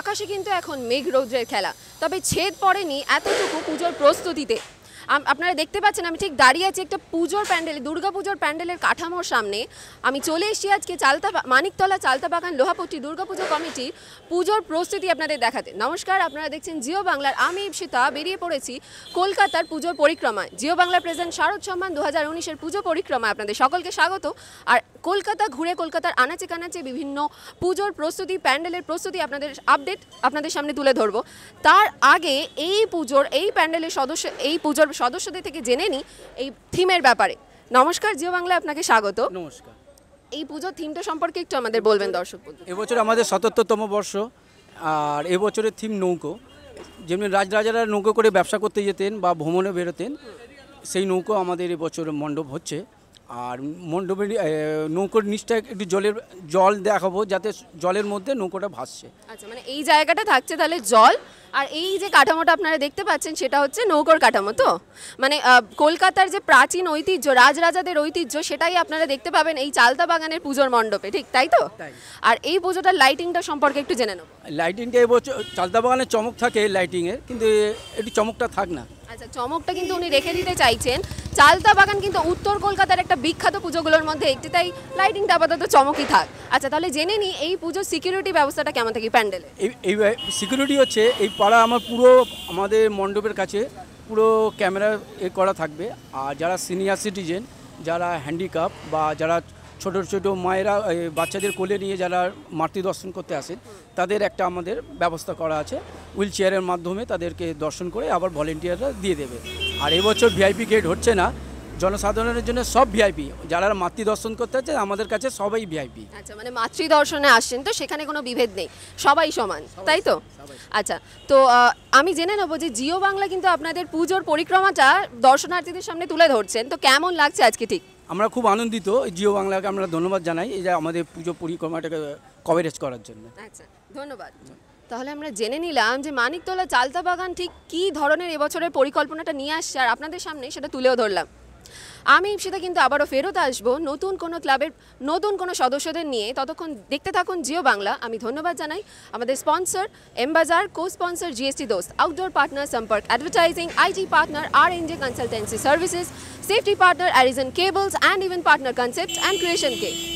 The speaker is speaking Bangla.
আকাশে কিন্তু এখন মেঘ রৌদ্রের খেলা তবে ছেদ পড়েনি এতটুকু পুজোর প্রস্তুতিতে আপনারা দেখতে পাচ্ছেন আমি ঠিক দাঁড়িয়ে আছি একটা পুজোর প্যান্ডেল পুজোর প্যান্ডেলের কাঠামোর সামনে আমি চলে এসেছি আজকে চালতা মানিকতলা চালতা বাগান লোহাপট্টি দুর্গাপুজো কমিটি পুজোর প্রস্তুতি আপনাদের দেখাতে নমস্কার আপনারা দেখছেন জিও বাংলার আমি ইপসিতা বেরিয়ে পড়েছি কলকাতার পুজোর পরিক্রমায় জিও বাংলার প্রেজেন্ট শারদ সম্মান দু হাজার উনিশের পুজো পরিক্রমায় আপনাদের সকলকে স্বাগত আর কলকাতা ঘুরে কলকাতার আনাচে কানাচে বিভিন্ন পুজোর প্রস্তুতি প্যান্ডেলের প্রস্তুতি আপনাদের আপডেট আপনাদের সামনে তুলে ধরবো তার আগে এই পুজোর এই প্যান্ডেলের সদস্য এই পুজোর আমরা সদস্যদের থেকে জেনে নিই এই থিমের ব্যাপারে নমস্কার জিও বাংলা আপনাকে স্বাগত নমস্কার এই পুজোর থিমটা সম্পর্কে একটু আমাদের বলবেন দর্শক এবছর আমাদের সতত্তরতম বর্ষ আর এবছরের থিম নৌকো যেমনি রাজরাজারা নৌকো করে ব্যবসা করতে যেতেন বা ভ্রমণে বেরোতেন সেই নৌকো আমাদের এবছর মণ্ডপ হচ্ছে আর মণ্ডপের নৌকোর নিচটা একটু জলের জল দেখাবো যাতে জলের মধ্যে নৌকোটা ভাসছে আচ্ছা মানে এই জায়গাটা থাকছে তাহলে জল আর এই যে কাঠামোটা আপনারা দেখতে পাচ্ছেন সেটা হচ্ছে নৌকোর কাঠামো তো মানে কলকাতার যে প্রাচীন ঐতিহ্য রাজরাজাদের ঐতিহ্য সেটাই আপনারা দেখতে পাবেন এই চালতা বাগানের পুজোর মণ্ডপে ঠিক তাই তো আর এই পুজোটার লাইটিংটা সম্পর্কে একটু জেনে নেব লাইটিংটা এবছর চালতা বাগানের চমক থাকে লাইটিংয়ের কিন্তু একটু চমকটা থাক না চমকটা কিন্তু উনি রেখে দিতে চাইছেন চালতা বাগান কিন্তু উত্তর কলকাতার একটা বিখ্যাত পুজোগুলোর মধ্যে একটি তাই লাইটিংটা আপাতত চমকই থাক আচ্ছা তাহলে জেনে নি এই পুজোর সিকিউরিটি ব্যবস্থাটা কেমন থাকে প্যান্ডেলে এই সিকিউরিটি হচ্ছে এই পাড়া আমার পুরো আমাদের মণ্ডপের কাছে পুরো ক্যামেরা এ করা থাকবে আর যারা সিনিয়র সিটিজেন যারা হ্যান্ডিক্যাপ বা যারা ছোট ছোট মায়েরা বাচ্চাদের কোলে নিয়ে যারা মাতৃ দর্শন করতে আসেন তাদের একটা আমাদের ব্যবস্থা করা আছে হুইল চেয়ারের মাধ্যমে তাদেরকে দর্শন করে আবার ভলেন্টিয়াররা দিয়ে দেবে আর এবছর ভিআইপি গেট হচ্ছে না জনসাধারণের জন্য সব ভিআইপি যারা মাতৃ দর্শন করতে আছে আমাদের কাছে সবাই ভিআইপি আচ্ছা মানে মাতৃ দর্শনে আসছেন তো সেখানে কোনো বিভেদ নেই সবাই সমান তাই তো আচ্ছা তো আমি জেনে নেবো যে জিও বাংলা কিন্তু আপনাদের পুজোর পরিক্রমাটা দর্শনার্থীদের সামনে তুলে ধরছেন তো কেমন লাগছে আজকে ঠিক আমরা খুব আনন্দিত জিও বাংলাকে আমরা ধন্যবাদ জানাই এই যে আমাদের পুজো পরিক্রমাটাকে কভারেজ করার জন্য আচ্ছা ধন্যবাদ তাহলে আমরা জেনে নিলাম যে মানিকতলা চালতা বাগান ঠিক কী ধরনের এবছরের পরিকল্পনাটা নিয়ে আসছে আর আপনাদের সামনে সেটা তুলেও ধরলাম আমি ইপসিতা কিন্তু আবারও ফেরত আসব নতুন কোনো ক্লাবের নতুন কোনো সদস্যদের নিয়ে ততক্ষণ দেখতে থাকুন জিও বাংলা আমি ধন্যবাদ জানাই আমাদের sponsor mBazaar cosponsor GST Dost outdoor partner Sampark advertising IT partner আর NJ consultancy services safety partner Arizon cables and event partner concept and creation K